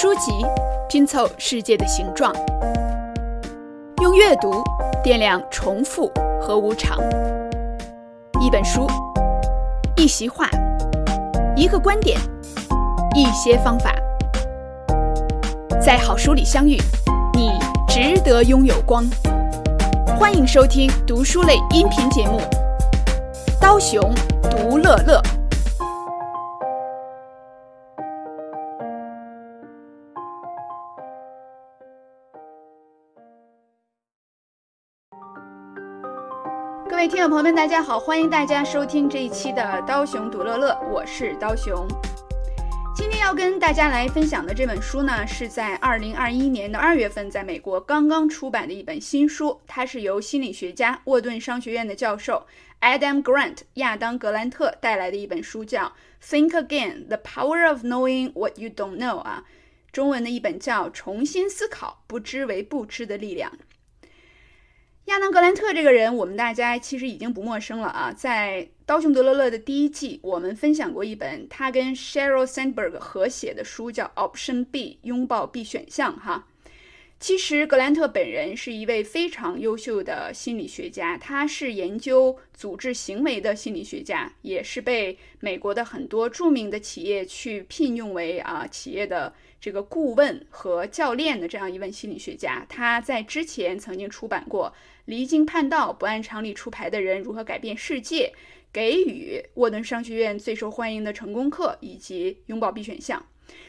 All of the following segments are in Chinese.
书籍拼凑世界的形状，用阅读掂量重复和无常。一本书，一席话，一个观点，一些方法，在好书里相遇，你值得拥有光。欢迎收听读书类音频节目《刀熊读乐乐》。听众朋友们，大家好，欢迎大家收听这一期的《刀熊读乐乐》，我是刀熊。今天要跟大家来分享的这本书呢，是在2021年的二月份在美国刚刚出版的一本新书，它是由心理学家沃顿商学院的教授 Adam Grant 亚当格兰特带来的一本书，叫《Think Again: The Power of Knowing What You Don't Know》啊，中文的一本叫《重新思考：不知为不知的力量》。亚当·格兰特这个人，我们大家其实已经不陌生了啊。在《刀熊德勒勒》的第一季，我们分享过一本他跟 Sheryl Sandberg 合写的书，叫《Option B：拥抱 B 选项》哈。其实格兰特本人是一位非常优秀的心理学家，他是研究组织行为的心理学家，也是被美国的很多著名的企业去聘用为啊企业的这个顾问和教练的这样一位心理学家。他在之前曾经出版过《离经叛道：不按常理出牌的人如何改变世界》，给予沃顿商学院最受欢迎的成功课，以及拥抱 B 选项。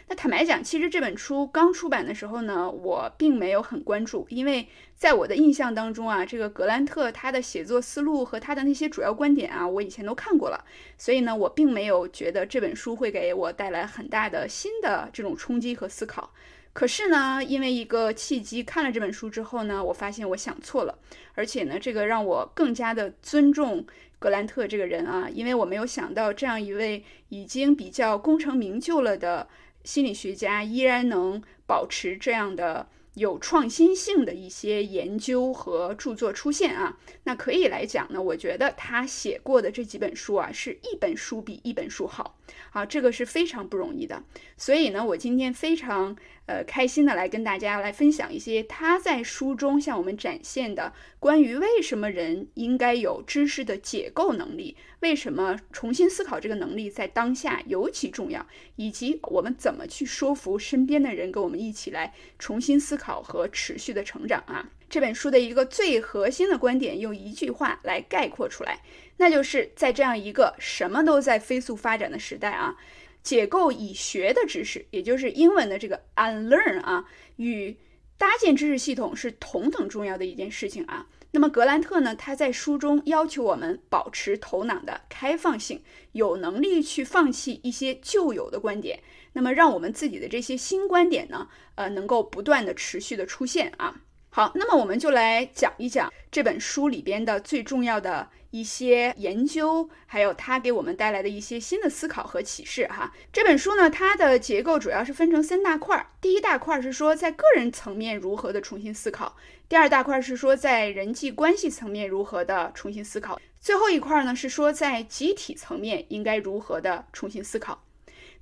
那坦白讲，其实这本书刚出版的时候呢，我并没有很关注，因为在我的印象当中啊，这个格兰特他的写作思路和他的那些主要观点啊，我以前都看过了，所以呢，我并没有觉得这本书会给我带来很大的新的这种冲击和思考。可是呢，因为一个契机，看了这本书之后呢，我发现我想错了，而且呢，这个让我更加的尊重格兰特这个人啊，因为我没有想到这样一位已经比较功成名就了的。心理学家依然能保持这样的有创新性的一些研究和著作出现啊，那可以来讲呢？我觉得他写过的这几本书啊，是一本书比一本书好。好，这个是非常不容易的，所以呢，我今天非常呃开心的来跟大家来分享一些他在书中向我们展现的关于为什么人应该有知识的解构能力，为什么重新思考这个能力在当下尤其重要，以及我们怎么去说服身边的人跟我们一起来重新思考和持续的成长啊。这本书的一个最核心的观点，用一句话来概括出来，那就是在这样一个什么都在飞速发展的时代啊，解构已学的知识，也就是英文的这个 unlearn 啊，与搭建知识系统是同等重要的一件事情啊。那么格兰特呢，他在书中要求我们保持头脑的开放性，有能力去放弃一些旧有的观点，那么让我们自己的这些新观点呢，呃，能够不断的持续的出现啊。好，那么我们就来讲一讲这本书里边的最重要的一些研究，还有它给我们带来的一些新的思考和启示哈。这本书呢，它的结构主要是分成三大块儿，第一大块是说在个人层面如何的重新思考，第二大块是说在人际关系层面如何的重新思考，最后一块呢是说在集体层面应该如何的重新思考。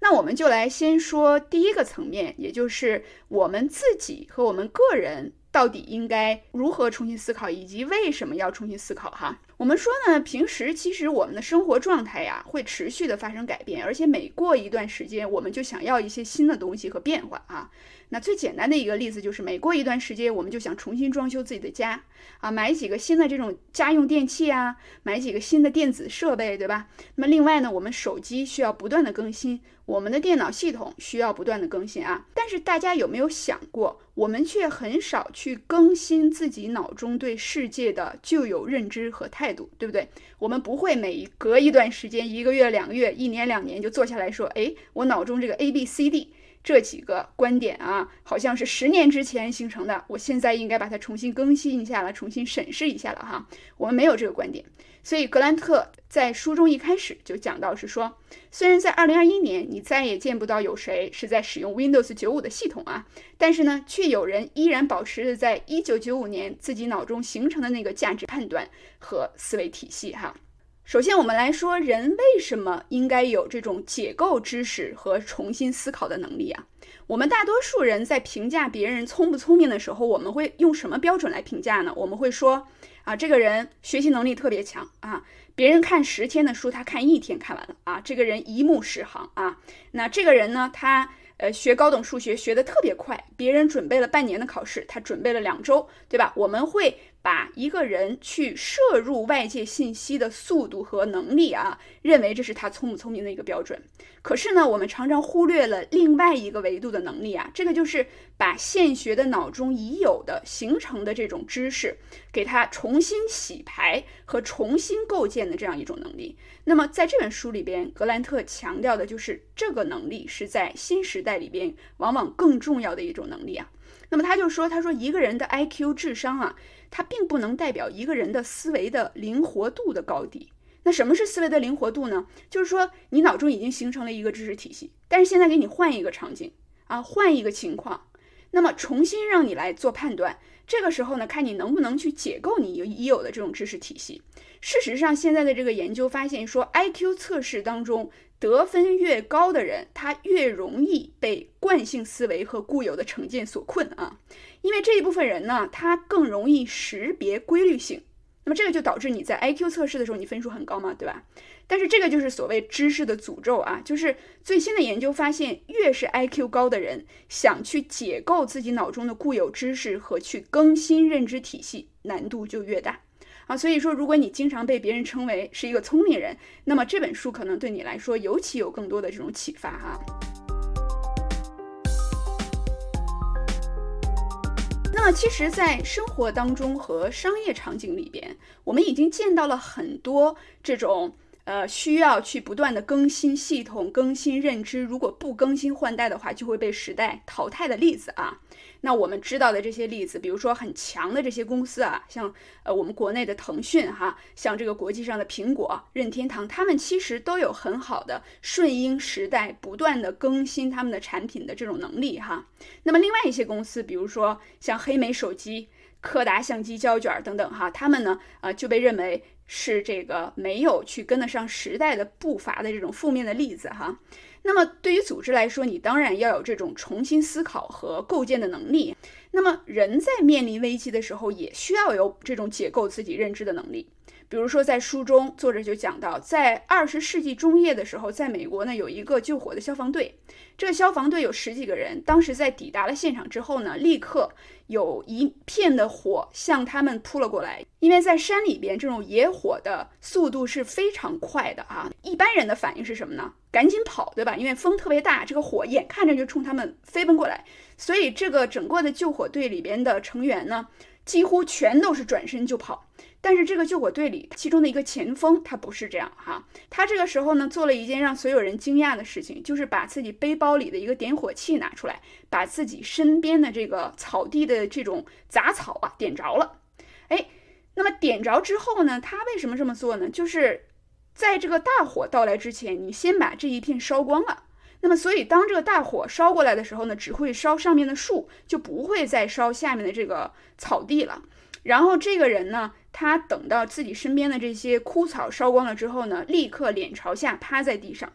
那我们就来先说第一个层面，也就是我们自己和我们个人。到底应该如何重新思考，以及为什么要重新思考？哈，我们说呢，平时其实我们的生活状态呀，会持续的发生改变，而且每过一段时间，我们就想要一些新的东西和变化啊。那最简单的一个例子就是，每过一段时间，我们就想重新装修自己的家啊，买几个新的这种家用电器啊，买几个新的电子设备，对吧？那么另外呢，我们手机需要不断的更新。我们的电脑系统需要不断的更新啊，但是大家有没有想过，我们却很少去更新自己脑中对世界的旧有认知和态度，对不对？我们不会每隔一段时间，一个月、两个月、一年、两年就坐下来说，哎，我脑中这个 A、B、C、D 这几个观点啊，好像是十年之前形成的，我现在应该把它重新更新一下了，重新审视一下了哈，我们没有这个观点。所以格兰特在书中一开始就讲到是说，虽然在二零二一年你再也见不到有谁是在使用 Windows 九五的系统啊，但是呢，却有人依然保持着在一九九五年自己脑中形成的那个价值判断和思维体系哈。首先，我们来说人为什么应该有这种解构知识和重新思考的能力啊？我们大多数人在评价别人聪不聪明的时候，我们会用什么标准来评价呢？我们会说。啊，这个人学习能力特别强啊！别人看十天的书，他看一天看完了啊！这个人一目十行啊！那这个人呢，他呃学高等数学学的特别快，别人准备了半年的考试，他准备了两周，对吧？我们会。把一个人去摄入外界信息的速度和能力啊，认为这是他聪不聪明的一个标准。可是呢，我们常常忽略了另外一个维度的能力啊，这个就是把现学的脑中已有的形成的这种知识，给他重新洗牌和重新构建的这样一种能力。那么在这本书里边，格兰特强调的就是这个能力是在新时代里边往往更重要的一种能力啊。那么他就说，他说一个人的 IQ 智商啊。它并不能代表一个人的思维的灵活度的高低。那什么是思维的灵活度呢？就是说，你脑中已经形成了一个知识体系，但是现在给你换一个场景啊，换一个情况，那么重新让你来做判断。这个时候呢，看你能不能去解构你已有的这种知识体系。事实上，现在的这个研究发现说，IQ 测试当中得分越高的人，他越容易被惯性思维和固有的成见所困啊。因为这一部分人呢，他更容易识别规律性，那么这个就导致你在 IQ 测试的时候，你分数很高嘛，对吧？但是这个就是所谓知识的诅咒啊，就是最新的研究发现，越是 IQ 高的人，想去解构自己脑中的固有知识和去更新认知体系难度就越大啊。所以说，如果你经常被别人称为是一个聪明人，那么这本书可能对你来说尤其有更多的这种启发哈。那其实，在生活当中和商业场景里边，我们已经见到了很多这种呃需要去不断的更新系统、更新认知，如果不更新换代的话，就会被时代淘汰的例子啊。那我们知道的这些例子，比如说很强的这些公司啊，像呃我们国内的腾讯哈，像这个国际上的苹果、任天堂，他们其实都有很好的顺应时代、不断的更新他们的产品的这种能力哈。那么另外一些公司，比如说像黑莓手机、柯达相机、胶卷等等哈，他们呢，呃就被认为是这个没有去跟得上时代的步伐的这种负面的例子哈。那么，对于组织来说，你当然要有这种重新思考和构建的能力。那么，人在面临危机的时候，也需要有这种解构自己认知的能力。比如说，在书中作者就讲到，在二十世纪中叶的时候，在美国呢有一个救火的消防队，这个消防队有十几个人，当时在抵达了现场之后呢，立刻有一片的火向他们扑了过来。因为在山里边，这种野火的速度是非常快的啊。一般人的反应是什么呢？赶紧跑，对吧？因为风特别大，这个火眼看着就冲他们飞奔过来。所以这个整个的救火队里边的成员呢。几乎全都是转身就跑，但是这个救火队里其中的一个前锋，他不是这样哈。他这个时候呢，做了一件让所有人惊讶的事情，就是把自己背包里的一个点火器拿出来，把自己身边的这个草地的这种杂草啊点着了。哎，那么点着之后呢，他为什么这么做呢？就是在这个大火到来之前，你先把这一片烧光了。那么，所以当这个大火烧过来的时候呢，只会烧上面的树，就不会再烧下面的这个草地了。然后这个人呢，他等到自己身边的这些枯草烧光了之后呢，立刻脸朝下趴在地上，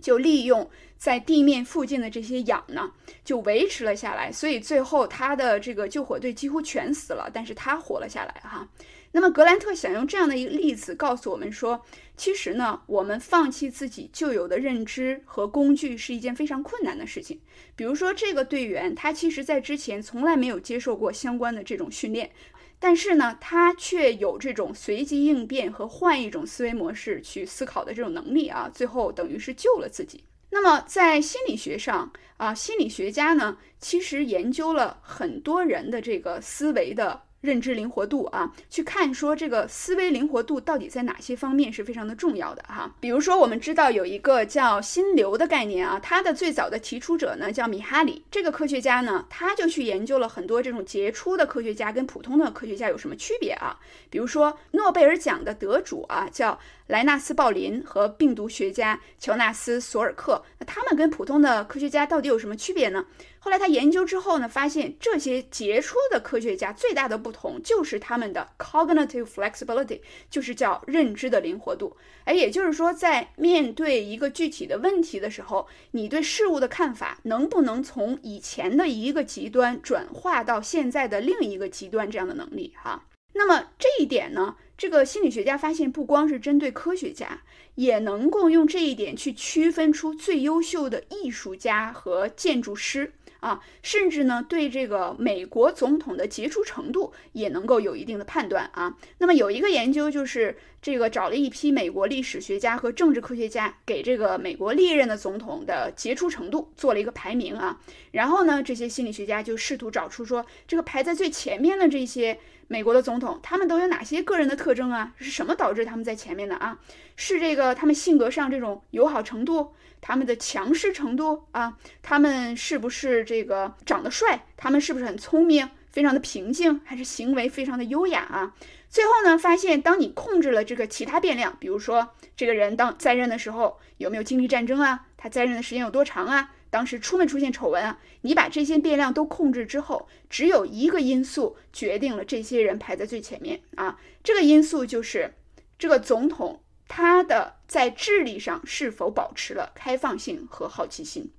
就利用在地面附近的这些氧呢，就维持了下来。所以最后他的这个救火队几乎全死了，但是他活了下来哈。那么格兰特想用这样的一个例子告诉我们说。其实呢，我们放弃自己旧有的认知和工具是一件非常困难的事情。比如说，这个队员他其实在之前从来没有接受过相关的这种训练，但是呢，他却有这种随机应变和换一种思维模式去思考的这种能力啊，最后等于是救了自己。那么在心理学上啊，心理学家呢，其实研究了很多人的这个思维的。认知灵活度啊，去看说这个思维灵活度到底在哪些方面是非常的重要的哈。比如说，我们知道有一个叫心流的概念啊，它的最早的提出者呢叫米哈里，这个科学家呢他就去研究了很多这种杰出的科学家跟普通的科学家有什么区别啊。比如说，诺贝尔奖的得主啊叫莱纳斯鲍林和病毒学家乔纳斯索尔克，那他们跟普通的科学家到底有什么区别呢？后来他研究之后呢，发现这些杰出的科学家最大的不同就是他们的 cognitive flexibility，就是叫认知的灵活度。哎，也就是说，在面对一个具体的问题的时候，你对事物的看法能不能从以前的一个极端转化到现在的另一个极端这样的能力哈？那么这一点呢，这个心理学家发现，不光是针对科学家，也能够用这一点去区分出最优秀的艺术家和建筑师。啊，甚至呢，对这个美国总统的杰出程度也能够有一定的判断啊。那么有一个研究就是，这个找了一批美国历史学家和政治科学家，给这个美国历任的总统的杰出程度做了一个排名啊。然后呢，这些心理学家就试图找出说，这个排在最前面的这些。美国的总统，他们都有哪些个人的特征啊？是什么导致他们在前面的啊？是这个他们性格上这种友好程度，他们的强势程度啊？他们是不是这个长得帅？他们是不是很聪明？非常的平静，还是行为非常的优雅啊？最后呢，发现当你控制了这个其他变量，比如说这个人当在任的时候有没有经历战争啊？他在任的时间有多长啊？当时出没出现丑闻啊？你把这些变量都控制之后，只有一个因素决定了这些人排在最前面啊。这个因素就是这个总统他的在智力上是否保持了开放性和好奇心，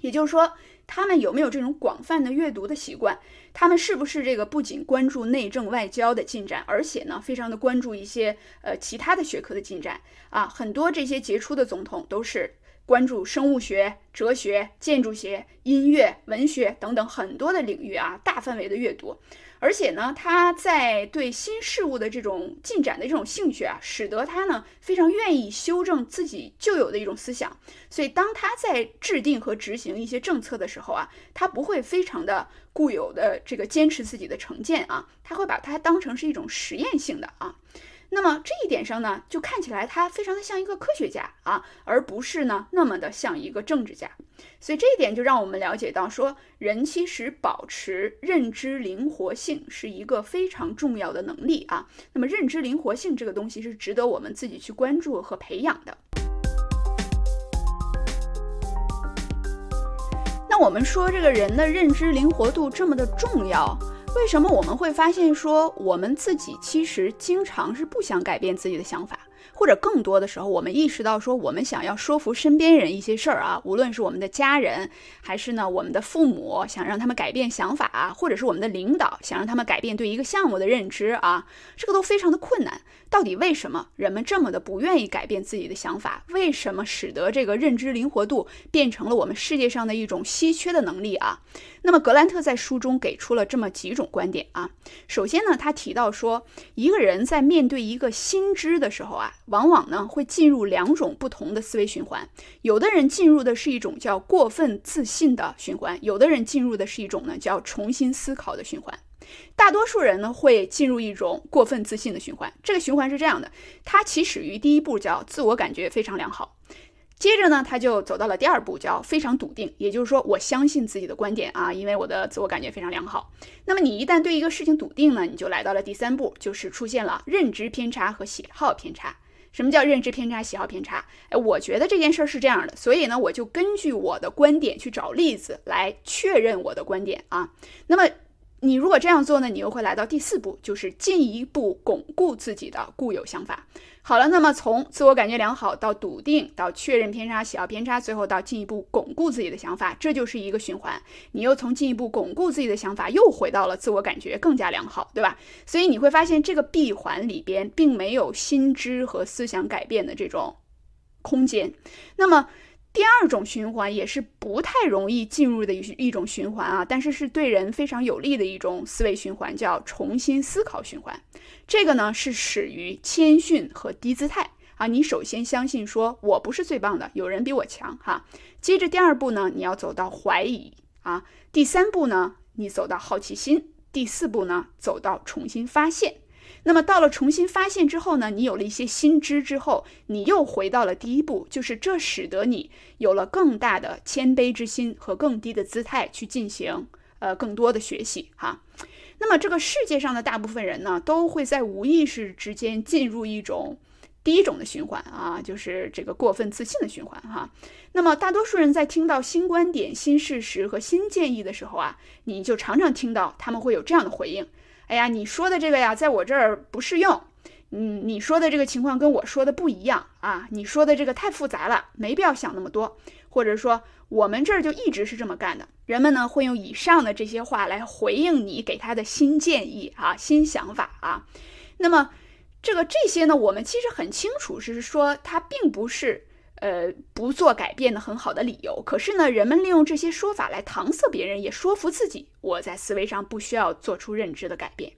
也就是说他们有没有这种广泛的阅读的习惯？他们是不是这个不仅关注内政外交的进展，而且呢非常的关注一些呃其他的学科的进展啊？很多这些杰出的总统都是。关注生物学、哲学、建筑学、音乐、文学等等很多的领域啊，大范围的阅读。而且呢，他在对新事物的这种进展的这种兴趣啊，使得他呢非常愿意修正自己旧有的一种思想。所以，当他在制定和执行一些政策的时候啊，他不会非常的固有的这个坚持自己的成见啊，他会把它当成是一种实验性的啊。那么这一点上呢，就看起来他非常的像一个科学家啊，而不是呢那么的像一个政治家。所以这一点就让我们了解到，说人其实保持认知灵活性是一个非常重要的能力啊。那么认知灵活性这个东西是值得我们自己去关注和培养的。那我们说这个人的认知灵活度这么的重要。为什么我们会发现说我们自己其实经常是不想改变自己的想法，或者更多的时候，我们意识到说我们想要说服身边人一些事儿啊，无论是我们的家人，还是呢我们的父母，想让他们改变想法啊，或者是我们的领导想让他们改变对一个项目的认知啊，这个都非常的困难。到底为什么人们这么的不愿意改变自己的想法？为什么使得这个认知灵活度变成了我们世界上的一种稀缺的能力啊？那么格兰特在书中给出了这么几种观点啊。首先呢，他提到说，一个人在面对一个新知的时候啊，往往呢会进入两种不同的思维循环。有的人进入的是一种叫过分自信的循环，有的人进入的是一种呢叫重新思考的循环。大多数人呢会进入一种过分自信的循环。这个循环是这样的，它起始于第一步叫自我感觉非常良好。接着呢，他就走到了第二步，叫非常笃定，也就是说，我相信自己的观点啊，因为我的自我感觉非常良好。那么你一旦对一个事情笃定呢，你就来到了第三步，就是出现了认知偏差和喜好偏差。什么叫认知偏差、喜好偏差？哎，我觉得这件事儿是这样的，所以呢，我就根据我的观点去找例子来确认我的观点啊。那么。你如果这样做呢，你又会来到第四步，就是进一步巩固自己的固有想法。好了，那么从自我感觉良好到笃定，到确认偏差、好偏差，最后到进一步巩固自己的想法，这就是一个循环。你又从进一步巩固自己的想法，又回到了自我感觉更加良好，对吧？所以你会发现，这个闭环里边并没有新知和思想改变的这种空间。那么。第二种循环也是不太容易进入的一一种循环啊，但是是对人非常有利的一种思维循环，叫重新思考循环。这个呢是始于谦逊和低姿态啊，你首先相信说我不是最棒的，有人比我强哈。接着第二步呢，你要走到怀疑啊，第三步呢，你走到好奇心，第四步呢，走到重新发现。那么到了重新发现之后呢？你有了一些新知之后，你又回到了第一步，就是这使得你有了更大的谦卑之心和更低的姿态去进行呃更多的学习哈。那么这个世界上的大部分人呢，都会在无意识之间进入一种第一种的循环啊，就是这个过分自信的循环哈。那么大多数人在听到新观点、新事实和新建议的时候啊，你就常常听到他们会有这样的回应。哎呀，你说的这个呀，在我这儿不适用。嗯，你说的这个情况跟我说的不一样啊。你说的这个太复杂了，没必要想那么多。或者说，我们这儿就一直是这么干的。人们呢，会用以上的这些话来回应你给他的新建议啊、新想法啊。那么，这个这些呢，我们其实很清楚，是说它并不是。呃，不做改变的很好的理由。可是呢，人们利用这些说法来搪塞别人，也说服自己。我在思维上不需要做出认知的改变。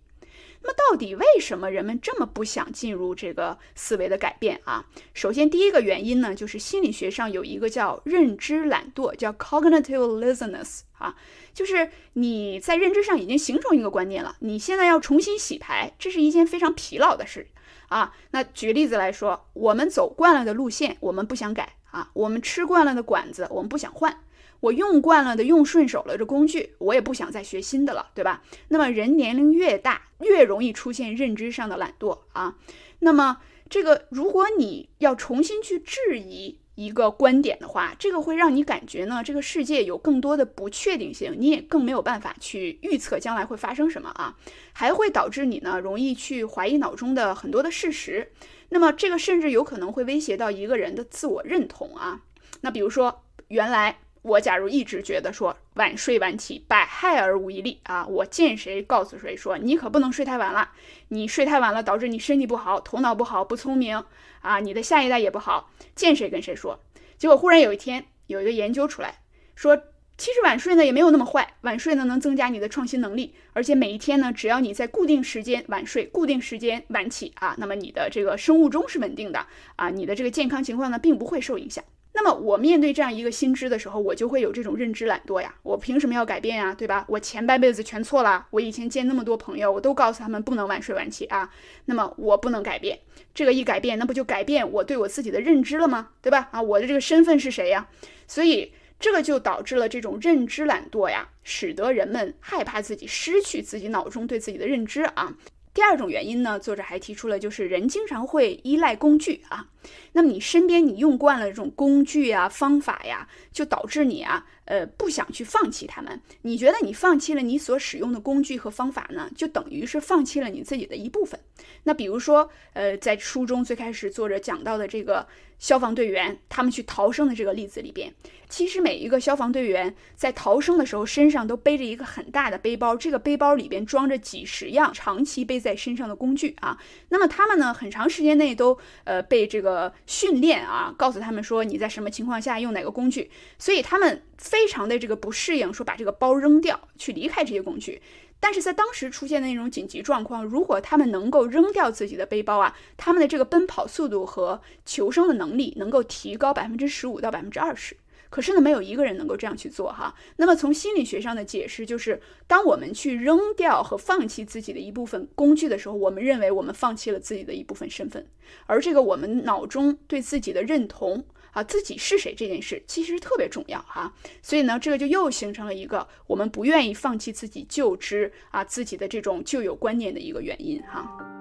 那么到底为什么人们这么不想进入这个思维的改变啊？首先第一个原因呢，就是心理学上有一个叫认知懒惰，叫 cognitive laziness 啊，就是你在认知上已经形成一个观念了，你现在要重新洗牌，这是一件非常疲劳的事啊。那举例子来说，我们走惯了的路线，我们不想改啊；我们吃惯了的馆子，我们不想换。我用惯了的、用顺手了的工具，我也不想再学新的了，对吧？那么人年龄越大，越容易出现认知上的懒惰啊。那么这个，如果你要重新去质疑一个观点的话，这个会让你感觉呢，这个世界有更多的不确定性，你也更没有办法去预测将来会发生什么啊，还会导致你呢容易去怀疑脑中的很多的事实。那么这个甚至有可能会威胁到一个人的自我认同啊。那比如说原来。我假如一直觉得说晚睡晚起百害而无一利啊，我见谁告诉谁说你可不能睡太晚了，你睡太晚了导致你身体不好，头脑不好，不聪明啊，你的下一代也不好。见谁跟谁说，结果忽然有一天有一个研究出来，说其实晚睡呢也没有那么坏，晚睡呢能增加你的创新能力，而且每一天呢，只要你在固定时间晚睡，固定时间晚起啊，那么你的这个生物钟是稳定的啊，你的这个健康情况呢并不会受影响。那么我面对这样一个新知的时候，我就会有这种认知懒惰呀。我凭什么要改变呀？对吧？我前半辈子全错了。我以前见那么多朋友，我都告诉他们不能晚睡晚起啊。那么我不能改变，这个一改变，那不就改变我对我自己的认知了吗？对吧？啊，我的这个身份是谁呀？所以这个就导致了这种认知懒惰呀，使得人们害怕自己失去自己脑中对自己的认知啊。第二种原因呢，作者还提出了，就是人经常会依赖工具啊。那么你身边你用惯了这种工具呀、方法呀，就导致你啊，呃，不想去放弃他们。你觉得你放弃了你所使用的工具和方法呢，就等于是放弃了你自己的一部分。那比如说，呃，在书中最开始作者讲到的这个消防队员他们去逃生的这个例子里边，其实每一个消防队员在逃生的时候，身上都背着一个很大的背包，这个背包里边装着几十样长期背在身上的工具啊。那么他们呢，很长时间内都呃被这个。呃，训练啊，告诉他们说你在什么情况下用哪个工具，所以他们非常的这个不适应，说把这个包扔掉，去离开这些工具。但是在当时出现的那种紧急状况，如果他们能够扔掉自己的背包啊，他们的这个奔跑速度和求生的能力能够提高百分之十五到百分之二十。可是呢，没有一个人能够这样去做哈。那么从心理学上的解释，就是当我们去扔掉和放弃自己的一部分工具的时候，我们认为我们放弃了自己的一部分身份，而这个我们脑中对自己的认同啊，自己是谁这件事，其实特别重要哈。所以呢，这个就又形成了一个我们不愿意放弃自己旧知啊，自己的这种旧有观念的一个原因哈。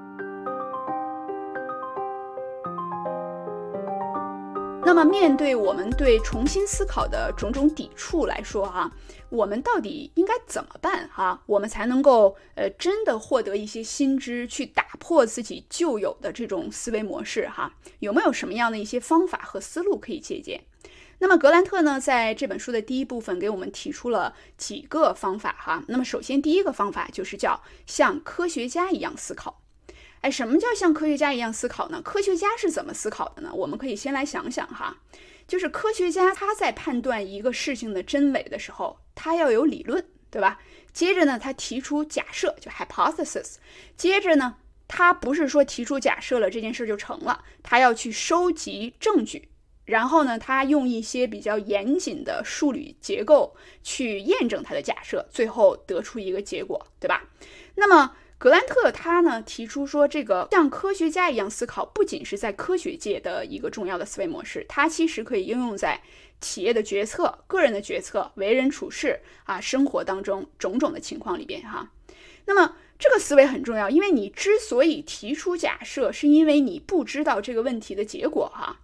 那么，面对我们对重新思考的种种抵触来说，啊，我们到底应该怎么办？哈，我们才能够呃真的获得一些新知，去打破自己旧有的这种思维模式？哈，有没有什么样的一些方法和思路可以借鉴？那么，格兰特呢，在这本书的第一部分给我们提出了几个方法。哈，那么首先第一个方法就是叫像科学家一样思考。哎，什么叫像科学家一样思考呢？科学家是怎么思考的呢？我们可以先来想想哈，就是科学家他在判断一个事情的真伪的时候，他要有理论，对吧？接着呢，他提出假设，就 hypothesis。接着呢，他不是说提出假设了这件事就成了，他要去收集证据，然后呢，他用一些比较严谨的数理结构去验证他的假设，最后得出一个结果，对吧？那么。格兰特他呢提出说，这个像科学家一样思考，不仅是在科学界的一个重要的思维模式，它其实可以应用在企业的决策、个人的决策、为人处事啊、生活当中种种的情况里边哈。那么这个思维很重要，因为你之所以提出假设，是因为你不知道这个问题的结果哈。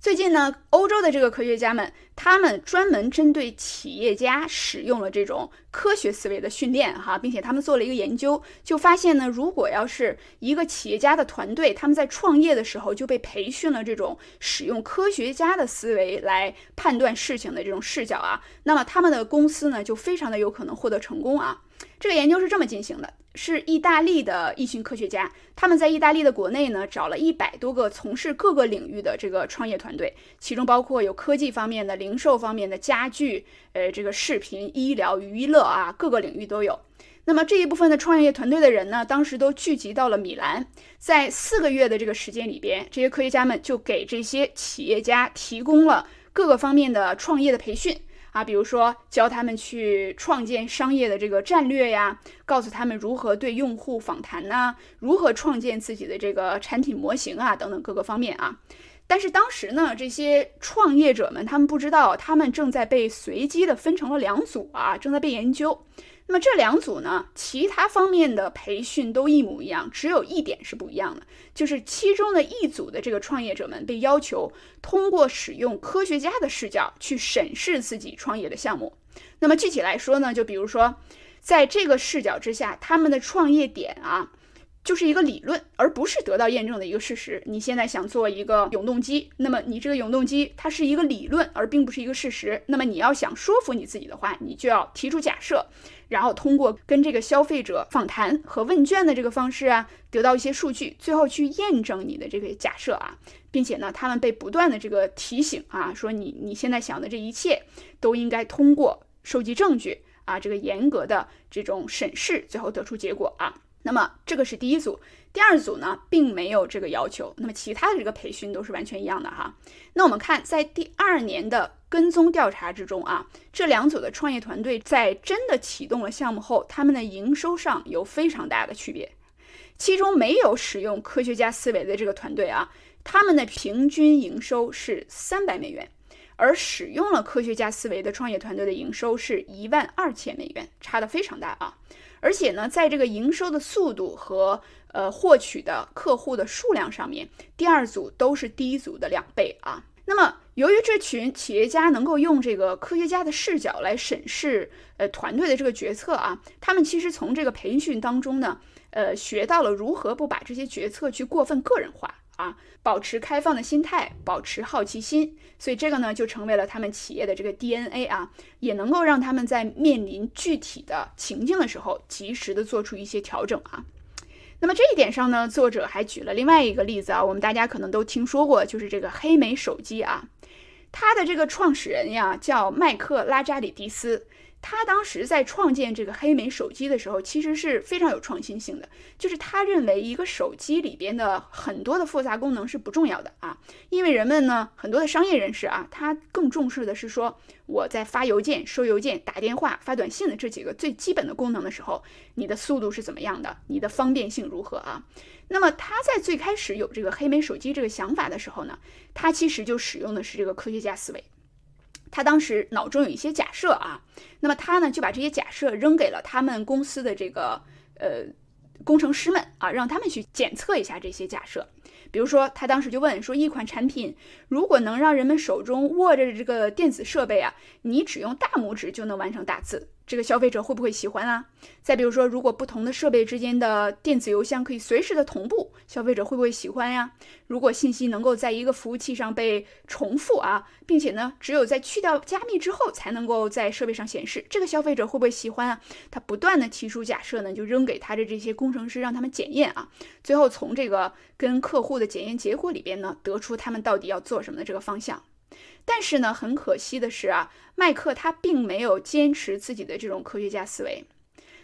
最近呢，欧洲的这个科学家们，他们专门针对企业家使用了这种科学思维的训练，哈，并且他们做了一个研究，就发现呢，如果要是一个企业家的团队，他们在创业的时候就被培训了这种使用科学家的思维来判断事情的这种视角啊，那么他们的公司呢，就非常的有可能获得成功啊。这个研究是这么进行的。是意大利的一群科学家，他们在意大利的国内呢找了一百多个从事各个领域的这个创业团队，其中包括有科技方面的、零售方面的、家具、呃这个视频、医疗、娱乐啊，各个领域都有。那么这一部分的创业团队的人呢，当时都聚集到了米兰，在四个月的这个时间里边，这些科学家们就给这些企业家提供了各个方面的创业的培训。啊，比如说教他们去创建商业的这个战略呀，告诉他们如何对用户访谈呢，如何创建自己的这个产品模型啊，等等各个方面啊。但是当时呢，这些创业者们他们不知道，他们正在被随机的分成了两组啊，正在被研究。那么这两组呢，其他方面的培训都一模一样，只有一点是不一样的，就是其中的一组的这个创业者们被要求通过使用科学家的视角去审视自己创业的项目。那么具体来说呢，就比如说，在这个视角之下，他们的创业点啊。就是一个理论，而不是得到验证的一个事实。你现在想做一个永动机，那么你这个永动机它是一个理论，而并不是一个事实。那么你要想说服你自己的话，你就要提出假设，然后通过跟这个消费者访谈和问卷的这个方式啊，得到一些数据，最后去验证你的这个假设啊，并且呢，他们被不断的这个提醒啊，说你你现在想的这一切都应该通过收集证据啊，这个严格的这种审视，最后得出结果啊。那么这个是第一组，第二组呢并没有这个要求。那么其他的这个培训都是完全一样的哈。那我们看在第二年的跟踪调查之中啊，这两组的创业团队在真的启动了项目后，他们的营收上有非常大的区别。其中没有使用科学家思维的这个团队啊，他们的平均营收是三百美元，而使用了科学家思维的创业团队的营收是一万二千美元，差的非常大啊。而且呢，在这个营收的速度和呃获取的客户的数量上面，第二组都是第一组的两倍啊。那么，由于这群企业家能够用这个科学家的视角来审视呃团队的这个决策啊，他们其实从这个培训当中呢，呃，学到了如何不把这些决策去过分个人化。啊，保持开放的心态，保持好奇心，所以这个呢就成为了他们企业的这个 DNA 啊，也能够让他们在面临具体的情境的时候，及时的做出一些调整啊。那么这一点上呢，作者还举了另外一个例子啊，我们大家可能都听说过，就是这个黑莓手机啊，它的这个创始人呀叫麦克拉扎里迪斯。他当时在创建这个黑莓手机的时候，其实是非常有创新性的。就是他认为一个手机里边的很多的复杂功能是不重要的啊，因为人们呢很多的商业人士啊，他更重视的是说我在发邮件、收邮件、打电话、发短信的这几个最基本的功能的时候，你的速度是怎么样的，你的方便性如何啊？那么他在最开始有这个黑莓手机这个想法的时候呢，他其实就使用的是这个科学家思维。他当时脑中有一些假设啊，那么他呢就把这些假设扔给了他们公司的这个呃工程师们啊，让他们去检测一下这些假设。比如说，他当时就问说，一款产品如果能让人们手中握着这个电子设备啊，你只用大拇指就能完成打字。这个消费者会不会喜欢啊？再比如说，如果不同的设备之间的电子邮箱可以随时的同步，消费者会不会喜欢呀？如果信息能够在一个服务器上被重复啊，并且呢，只有在去掉加密之后才能够在设备上显示，这个消费者会不会喜欢啊？他不断的提出假设呢，就扔给他的这些工程师让他们检验啊，最后从这个跟客户的检验结果里边呢，得出他们到底要做什么的这个方向。但是呢，很可惜的是啊，麦克他并没有坚持自己的这种科学家思维。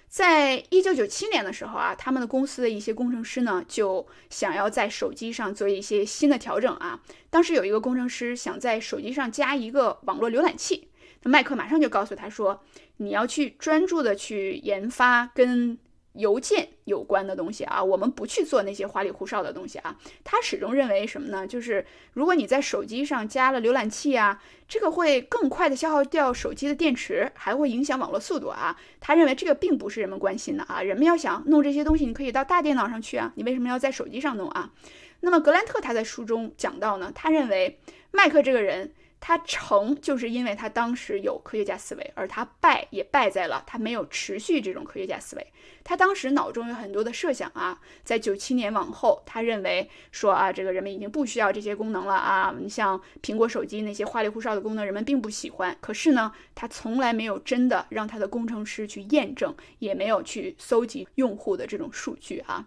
在一九九七年的时候啊，他们的公司的一些工程师呢，就想要在手机上做一些新的调整啊。当时有一个工程师想在手机上加一个网络浏览器，那麦克马上就告诉他说：“你要去专注的去研发跟。”邮件有关的东西啊，我们不去做那些花里胡哨的东西啊。他始终认为什么呢？就是如果你在手机上加了浏览器啊，这个会更快的消耗掉手机的电池，还会影响网络速度啊。他认为这个并不是人们关心的啊。人们要想弄这些东西，你可以到大电脑上去啊。你为什么要在手机上弄啊？那么格兰特他在书中讲到呢，他认为麦克这个人。他成就是因为他当时有科学家思维，而他败也败在了他没有持续这种科学家思维。他当时脑中有很多的设想啊，在九七年往后，他认为说啊，这个人们已经不需要这些功能了啊，你像苹果手机那些花里胡哨的功能，人们并不喜欢。可是呢，他从来没有真的让他的工程师去验证，也没有去搜集用户的这种数据啊。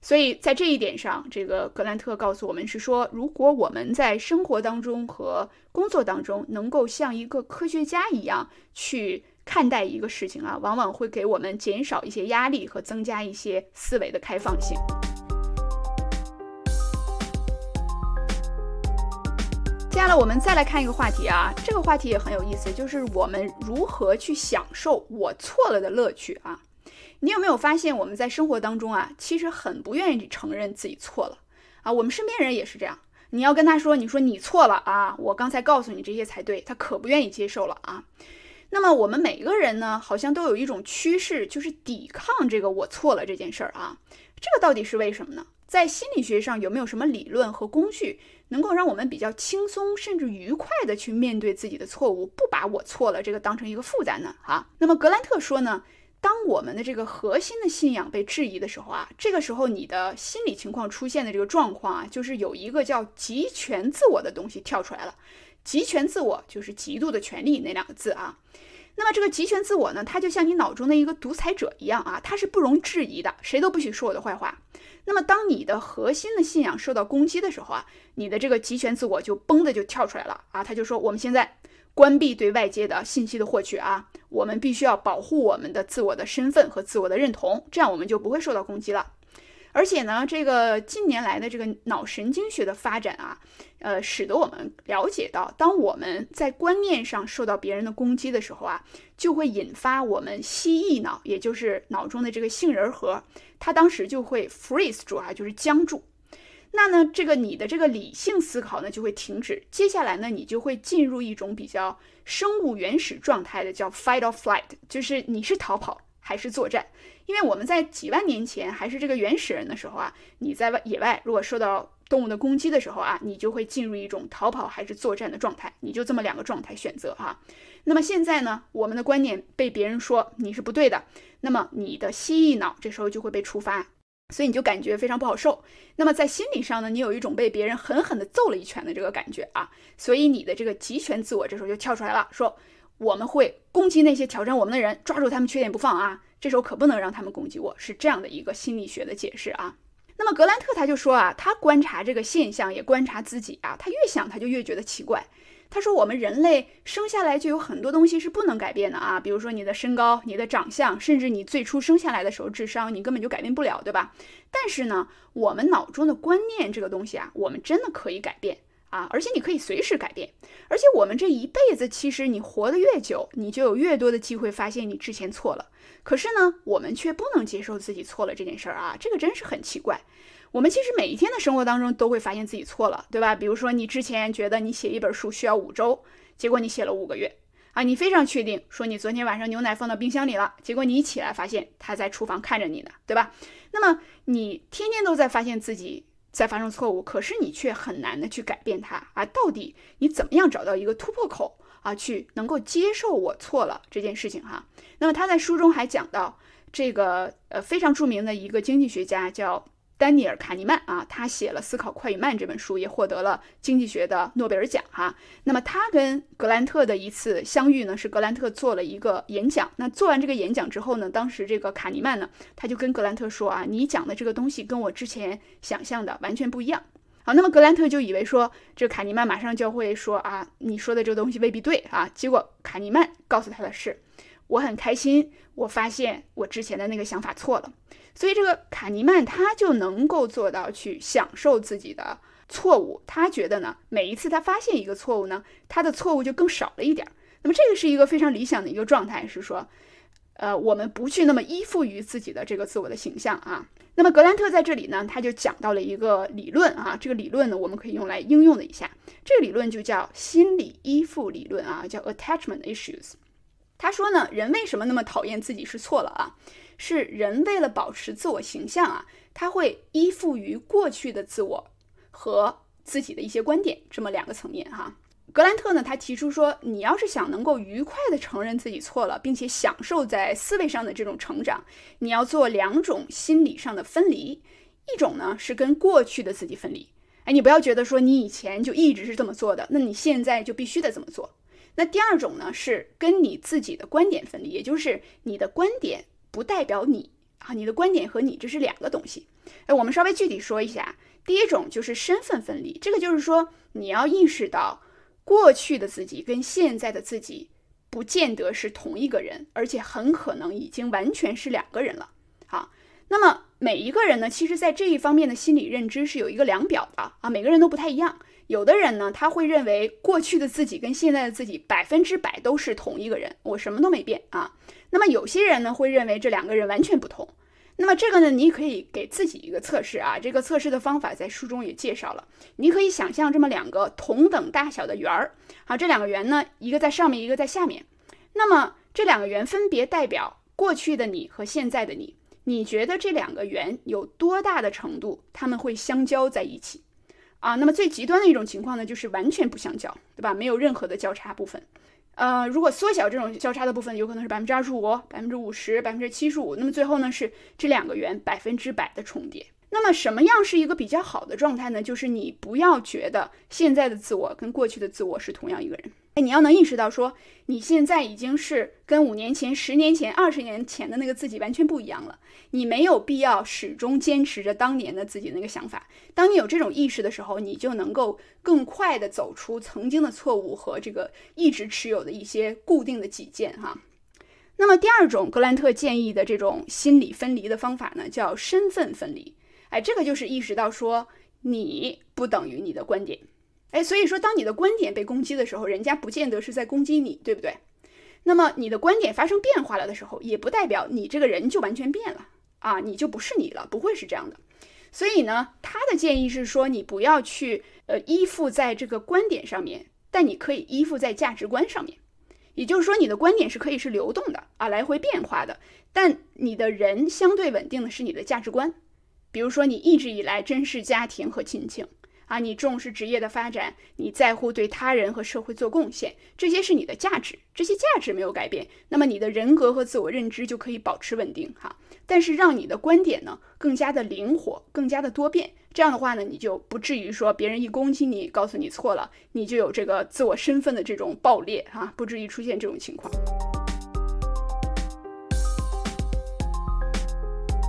所以在这一点上，这个格兰特告诉我们是说，如果我们在生活当中和工作当中能够像一个科学家一样去看待一个事情啊，往往会给我们减少一些压力和增加一些思维的开放性。接下来我们再来看一个话题啊，这个话题也很有意思，就是我们如何去享受“我错了”的乐趣啊。你有没有发现，我们在生活当中啊，其实很不愿意承认自己错了啊。我们身边人也是这样，你要跟他说，你说你错了啊，我刚才告诉你这些才对，他可不愿意接受了啊。那么我们每个人呢，好像都有一种趋势，就是抵抗这个我错了这件事儿啊。这个到底是为什么呢？在心理学上有没有什么理论和工具，能够让我们比较轻松甚至愉快的去面对自己的错误，不把我错了这个当成一个负担呢？哈，那么格兰特说呢？当我们的这个核心的信仰被质疑的时候啊，这个时候你的心理情况出现的这个状况啊，就是有一个叫集权自我的东西跳出来了。集权自我就是极度的权利那两个字啊。那么这个集权自我呢，它就像你脑中的一个独裁者一样啊，它是不容置疑的，谁都不许说我的坏话。那么当你的核心的信仰受到攻击的时候啊，你的这个集权自我就崩的就跳出来了啊，他就说我们现在。关闭对外界的信息的获取啊，我们必须要保护我们的自我的身份和自我的认同，这样我们就不会受到攻击了。而且呢，这个近年来的这个脑神经学的发展啊，呃，使得我们了解到，当我们在观念上受到别人的攻击的时候啊，就会引发我们蜥蜴脑，也就是脑中的这个杏仁核，它当时就会 freeze 住啊，就是僵住。那呢，这个你的这个理性思考呢就会停止，接下来呢，你就会进入一种比较生物原始状态的叫 fight or flight，就是你是逃跑还是作战？因为我们在几万年前还是这个原始人的时候啊，你在外野外如果受到动物的攻击的时候啊，你就会进入一种逃跑还是作战的状态，你就这么两个状态选择哈。那么现在呢，我们的观念被别人说你是不对的，那么你的蜥蜴脑这时候就会被触发。所以你就感觉非常不好受，那么在心理上呢，你有一种被别人狠狠地揍了一拳的这个感觉啊，所以你的这个集权自我这时候就跳出来了，说我们会攻击那些挑战我们的人，抓住他们缺点不放啊，这时候可不能让他们攻击我，是这样的一个心理学的解释啊。那么格兰特他就说啊，他观察这个现象，也观察自己啊，他越想他就越觉得奇怪。他说：“我们人类生下来就有很多东西是不能改变的啊，比如说你的身高、你的长相，甚至你最初生下来的时候智商，你根本就改变不了，对吧？但是呢，我们脑中的观念这个东西啊，我们真的可以改变啊，而且你可以随时改变。而且我们这一辈子，其实你活得越久，你就有越多的机会发现你之前错了。可是呢，我们却不能接受自己错了这件事儿啊，这个真是很奇怪。”我们其实每一天的生活当中都会发现自己错了，对吧？比如说，你之前觉得你写一本书需要五周，结果你写了五个月啊，你非常确定说你昨天晚上牛奶放到冰箱里了，结果你一起来发现他在厨房看着你呢，对吧？那么你天天都在发现自己在发生错误，可是你却很难的去改变它啊。到底你怎么样找到一个突破口啊，去能够接受我错了这件事情哈？那么他在书中还讲到这个呃非常著名的一个经济学家叫。丹尼尔·卡尼曼啊，他写了《思考快与慢》这本书，也获得了经济学的诺贝尔奖哈。那么他跟格兰特的一次相遇呢，是格兰特做了一个演讲。那做完这个演讲之后呢，当时这个卡尼曼呢，他就跟格兰特说啊，你讲的这个东西跟我之前想象的完全不一样。好，那么格兰特就以为说这卡尼曼马上就会说啊，你说的这个东西未必对啊。结果卡尼曼告诉他的是，我很开心，我发现我之前的那个想法错了。所以这个卡尼曼他就能够做到去享受自己的错误，他觉得呢，每一次他发现一个错误呢，他的错误就更少了一点。那么这个是一个非常理想的一个状态，是说，呃，我们不去那么依附于自己的这个自我的形象啊。那么格兰特在这里呢，他就讲到了一个理论啊，这个理论呢，我们可以用来应用的一下。这个理论就叫心理依附理论啊，叫 attachment issues。他说呢，人为什么那么讨厌自己是错了啊？是人为了保持自我形象啊，他会依附于过去的自我和自己的一些观点，这么两个层面哈。格兰特呢，他提出说，你要是想能够愉快地承认自己错了，并且享受在思维上的这种成长，你要做两种心理上的分离，一种呢是跟过去的自己分离，哎，你不要觉得说你以前就一直是这么做的，那你现在就必须得这么做。那第二种呢是跟你自己的观点分离，也就是你的观点。不代表你啊，你的观点和你这是两个东西。哎，我们稍微具体说一下，第一种就是身份分离，这个就是说你要意识到过去的自己跟现在的自己不见得是同一个人，而且很可能已经完全是两个人了啊。那么每一个人呢，其实在这一方面的心理认知是有一个量表的啊，每个人都不太一样。有的人呢，他会认为过去的自己跟现在的自己百分之百都是同一个人，我什么都没变啊。那么有些人呢会认为这两个人完全不同。那么这个呢，你可以给自己一个测试啊。这个测试的方法在书中也介绍了。你可以想象这么两个同等大小的圆儿，好，这两个圆呢，一个在上面，一个在下面。那么这两个圆分别代表过去的你和现在的你。你觉得这两个圆有多大的程度他们会相交在一起？啊，那么最极端的一种情况呢，就是完全不相交，对吧？没有任何的交叉部分。呃，如果缩小这种交叉的部分，有可能是百分之二十五、百分之五十、百分之七十五，那么最后呢是这两个圆百分之百的重叠。那么什么样是一个比较好的状态呢？就是你不要觉得现在的自我跟过去的自我是同样一个人。哎，你要能意识到说你现在已经是跟五年前、十年前、二十年前的那个自己完全不一样了。你没有必要始终坚持着当年的自己那个想法。当你有这种意识的时候，你就能够更快的走出曾经的错误和这个一直持有的一些固定的己见哈。那么第二种格兰特建议的这种心理分离的方法呢，叫身份分离。哎，这个就是意识到说你不等于你的观点。哎，所以说当你的观点被攻击的时候，人家不见得是在攻击你，对不对？那么你的观点发生变化了的时候，也不代表你这个人就完全变了啊，你就不是你了，不会是这样的。所以呢，他的建议是说，你不要去呃依附在这个观点上面，但你可以依附在价值观上面。也就是说，你的观点是可以是流动的啊，来回变化的，但你的人相对稳定的是你的价值观。比如说，你一直以来珍视家庭和亲情，啊，你重视职业的发展，你在乎对他人和社会做贡献，这些是你的价值，这些价值没有改变，那么你的人格和自我认知就可以保持稳定，哈。但是，让你的观点呢更加的灵活，更加的多变，这样的话呢，你就不至于说别人一攻击你，告诉你错了，你就有这个自我身份的这种爆裂，哈，不至于出现这种情况。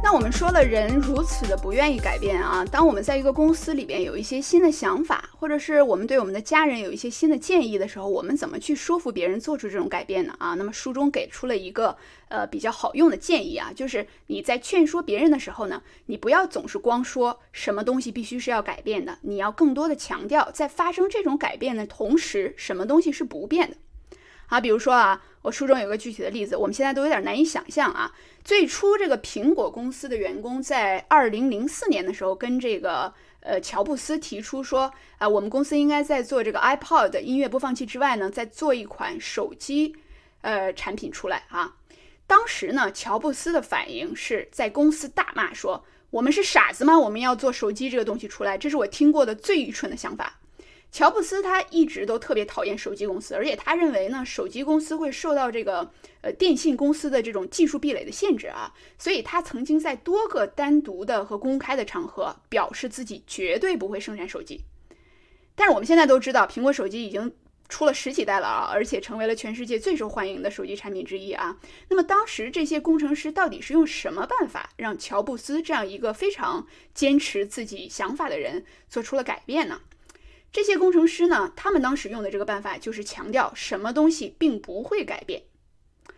那我们说了，人如此的不愿意改变啊。当我们在一个公司里边有一些新的想法，或者是我们对我们的家人有一些新的建议的时候，我们怎么去说服别人做出这种改变呢？啊，那么书中给出了一个呃比较好用的建议啊，就是你在劝说别人的时候呢，你不要总是光说什么东西必须是要改变的，你要更多的强调在发生这种改变的同时，什么东西是不变的。啊，比如说啊。我书中有个具体的例子，我们现在都有点难以想象啊。最初这个苹果公司的员工在2004年的时候，跟这个呃乔布斯提出说，啊，我们公司应该在做这个 iPod 音乐播放器之外呢，再做一款手机，呃产品出来啊。当时呢，乔布斯的反应是在公司大骂说，我们是傻子吗？我们要做手机这个东西出来，这是我听过的最愚蠢的想法。乔布斯他一直都特别讨厌手机公司，而且他认为呢，手机公司会受到这个呃电信公司的这种技术壁垒的限制啊，所以他曾经在多个单独的和公开的场合表示自己绝对不会生产手机。但是我们现在都知道，苹果手机已经出了十几代了啊，而且成为了全世界最受欢迎的手机产品之一啊。那么当时这些工程师到底是用什么办法让乔布斯这样一个非常坚持自己想法的人做出了改变呢？这些工程师呢，他们当时用的这个办法就是强调什么东西并不会改变，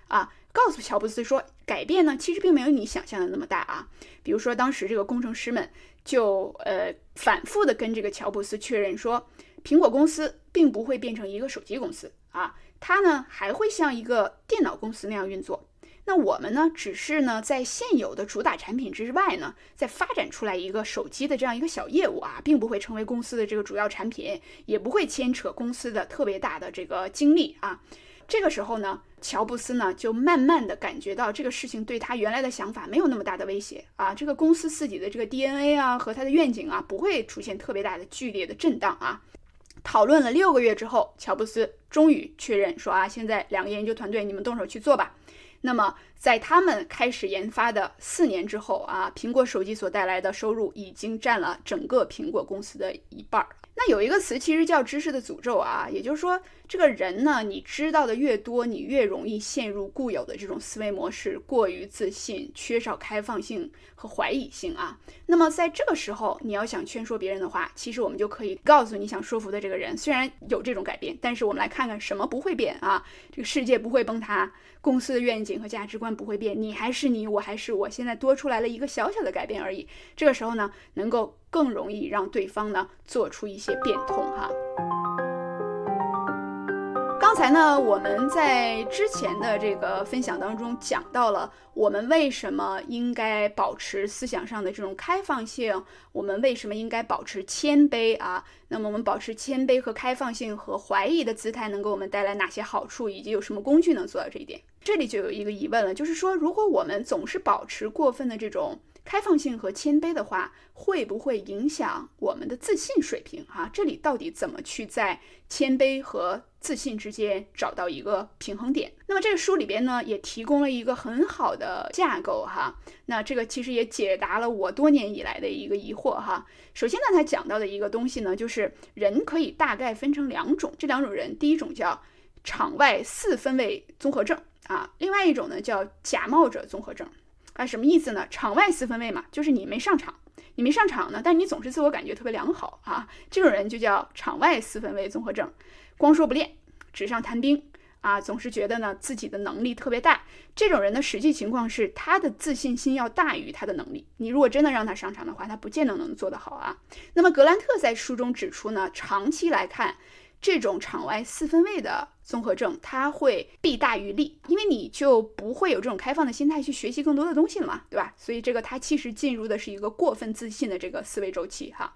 啊，告诉乔布斯说，改变呢其实并没有你想象的那么大啊。比如说当时这个工程师们就呃反复的跟这个乔布斯确认说，苹果公司并不会变成一个手机公司啊，它呢还会像一个电脑公司那样运作。那我们呢，只是呢在现有的主打产品之外呢，再发展出来一个手机的这样一个小业务啊，并不会成为公司的这个主要产品，也不会牵扯公司的特别大的这个精力啊。这个时候呢，乔布斯呢就慢慢的感觉到这个事情对他原来的想法没有那么大的威胁啊，这个公司自己的这个 DNA 啊和他的愿景啊不会出现特别大的剧烈的震荡啊。讨论了六个月之后，乔布斯终于确认说啊，现在两个研究团队，你们动手去做吧。那么，在他们开始研发的四年之后啊，苹果手机所带来的收入已经占了整个苹果公司的一半儿。那有一个词其实叫“知识的诅咒”啊，也就是说。这个人呢，你知道的越多，你越容易陷入固有的这种思维模式，过于自信，缺少开放性和怀疑性啊。那么在这个时候，你要想劝说别人的话，其实我们就可以告诉你想说服的这个人，虽然有这种改变，但是我们来看看什么不会变啊？这个世界不会崩塌，公司的愿景和价值观不会变，你还是你，我还是我，现在多出来了一个小小的改变而已。这个时候呢，能够更容易让对方呢做出一些变通哈。刚才呢，我们在之前的这个分享当中讲到了，我们为什么应该保持思想上的这种开放性，我们为什么应该保持谦卑啊？那么我们保持谦卑和开放性和怀疑的姿态，能给我们带来哪些好处？以及有什么工具能做到这一点？这里就有一个疑问了，就是说，如果我们总是保持过分的这种。开放性和谦卑的话，会不会影响我们的自信水平？哈，这里到底怎么去在谦卑和自信之间找到一个平衡点？那么这个书里边呢，也提供了一个很好的架构哈。那这个其实也解答了我多年以来的一个疑惑哈。首先呢，他讲到的一个东西呢，就是人可以大概分成两种，这两种人，第一种叫场外四分位综合症啊，另外一种呢叫假冒者综合症。那什么意思呢？场外四分位嘛，就是你没上场，你没上场呢，但你总是自我感觉特别良好啊。这种人就叫场外四分位综合症，光说不练，纸上谈兵啊。总是觉得呢自己的能力特别大，这种人的实际情况是他的自信心要大于他的能力。你如果真的让他上场的话，他不见得能做得好啊。那么格兰特在书中指出呢，长期来看。这种场外四分位的综合症，它会弊大于利，因为你就不会有这种开放的心态去学习更多的东西了，嘛，对吧？所以这个它其实进入的是一个过分自信的这个思维周期哈。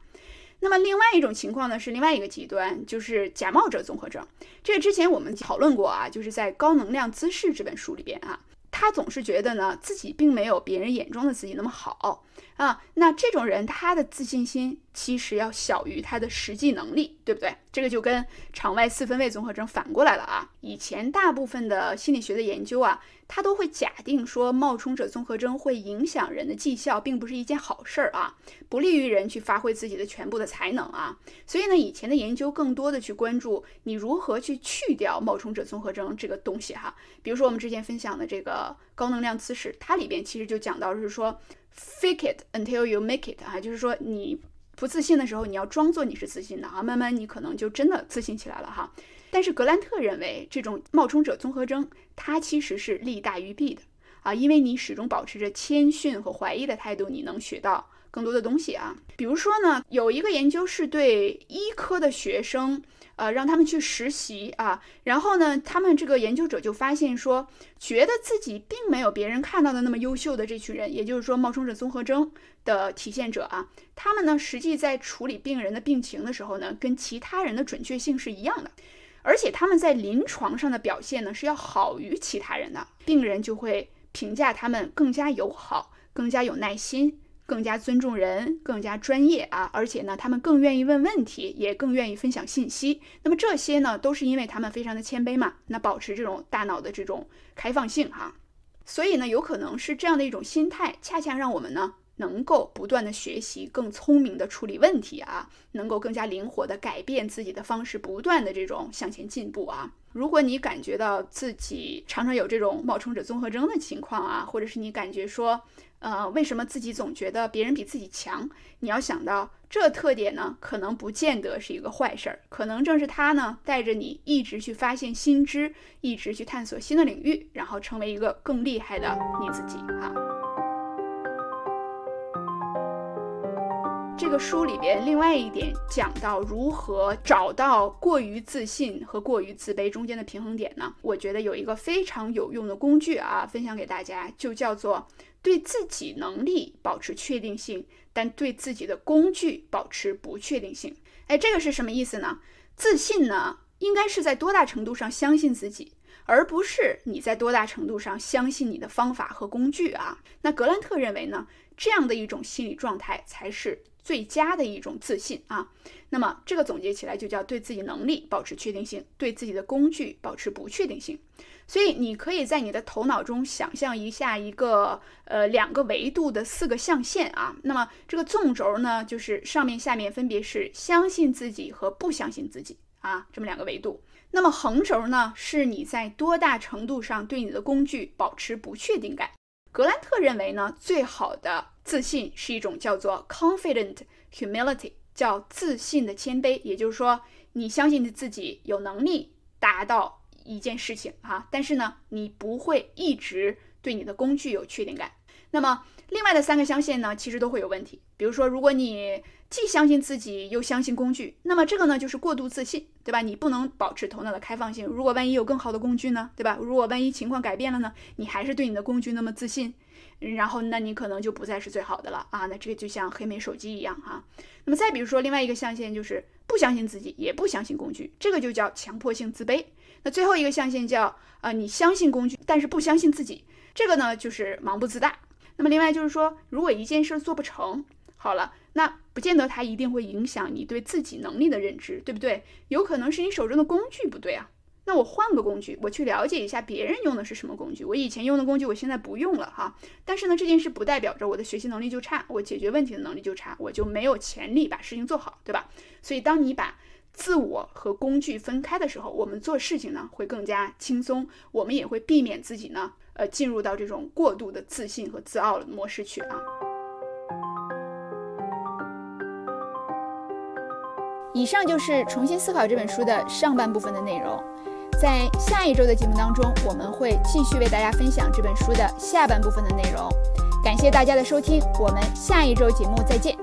那么另外一种情况呢，是另外一个极端，就是假冒者综合症。这个之前我们讨论过啊，就是在《高能量姿势》这本书里边啊，他总是觉得呢自己并没有别人眼中的自己那么好。啊，那这种人他的自信心其实要小于他的实际能力，对不对？这个就跟场外四分位综合征反过来了啊。以前大部分的心理学的研究啊，他都会假定说冒充者综合征会影响人的绩效，并不是一件好事儿啊，不利于人去发挥自己的全部的才能啊。所以呢，以前的研究更多的去关注你如何去去掉冒充者综合征这个东西哈。比如说我们之前分享的这个高能量姿势，它里边其实就讲到是说。Fake it until you make it，啊，就是说你不自信的时候，你要装作你是自信的啊，慢慢你可能就真的自信起来了哈。但是格兰特认为这种冒充者综合征，它其实是利大于弊的啊，因为你始终保持着谦逊和怀疑的态度，你能学到更多的东西啊。比如说呢，有一个研究是对医科的学生。呃，让他们去实习啊，然后呢，他们这个研究者就发现说，觉得自己并没有别人看到的那么优秀的这群人，也就是说冒充者综合征的体现者啊，他们呢，实际在处理病人的病情的时候呢，跟其他人的准确性是一样的，而且他们在临床上的表现呢是要好于其他人的，病人就会评价他们更加友好，更加有耐心。更加尊重人，更加专业啊，而且呢，他们更愿意问问题，也更愿意分享信息。那么这些呢，都是因为他们非常的谦卑嘛，那保持这种大脑的这种开放性哈。所以呢，有可能是这样的一种心态，恰恰让我们呢，能够不断的学习，更聪明的处理问题啊，能够更加灵活的改变自己的方式，不断的这种向前进步啊。如果你感觉到自己常常有这种冒充者综合征的情况啊，或者是你感觉说，呃，为什么自己总觉得别人比自己强？你要想到这特点呢，可能不见得是一个坏事儿，可能正是他呢带着你一直去发现新知，一直去探索新的领域，然后成为一个更厉害的你自己啊。这个书里边另外一点讲到如何找到过于自信和过于自卑中间的平衡点呢？我觉得有一个非常有用的工具啊，分享给大家，就叫做对自己能力保持确定性，但对自己的工具保持不确定性。哎，这个是什么意思呢？自信呢，应该是在多大程度上相信自己，而不是你在多大程度上相信你的方法和工具啊。那格兰特认为呢，这样的一种心理状态才是。最佳的一种自信啊，那么这个总结起来就叫对自己能力保持确定性，对自己的工具保持不确定性。所以你可以在你的头脑中想象一下一个呃两个维度的四个象限啊，那么这个纵轴呢，就是上面下面分别是相信自己和不相信自己啊这么两个维度，那么横轴呢，是你在多大程度上对你的工具保持不确定感。格兰特认为呢，最好的自信是一种叫做 confident humility，叫自信的谦卑。也就是说，你相信你自己有能力达到一件事情啊，但是呢，你不会一直对你的工具有确定感。那么。另外的三个象限呢，其实都会有问题。比如说，如果你既相信自己又相信工具，那么这个呢就是过度自信，对吧？你不能保持头脑的开放性。如果万一有更好的工具呢，对吧？如果万一情况改变了呢，你还是对你的工具那么自信，然后那你可能就不再是最好的了啊。那这个就像黑莓手机一样哈。那么再比如说，另外一个象限就是不相信自己也不相信工具，这个就叫强迫性自卑。那最后一个象限叫啊，你相信工具但是不相信自己，这个呢就是盲目自大。那么另外就是说，如果一件事做不成，好了，那不见得它一定会影响你对自己能力的认知，对不对？有可能是你手中的工具不对啊。那我换个工具，我去了解一下别人用的是什么工具，我以前用的工具我现在不用了哈。但是呢，这件事不代表着我的学习能力就差，我解决问题的能力就差，我就没有潜力把事情做好，对吧？所以当你把自我和工具分开的时候，我们做事情呢会更加轻松，我们也会避免自己呢。呃，进入到这种过度的自信和自傲的模式去啊。以上就是重新思考这本书的上半部分的内容，在下一周的节目当中，我们会继续为大家分享这本书的下半部分的内容。感谢大家的收听，我们下一周节目再见。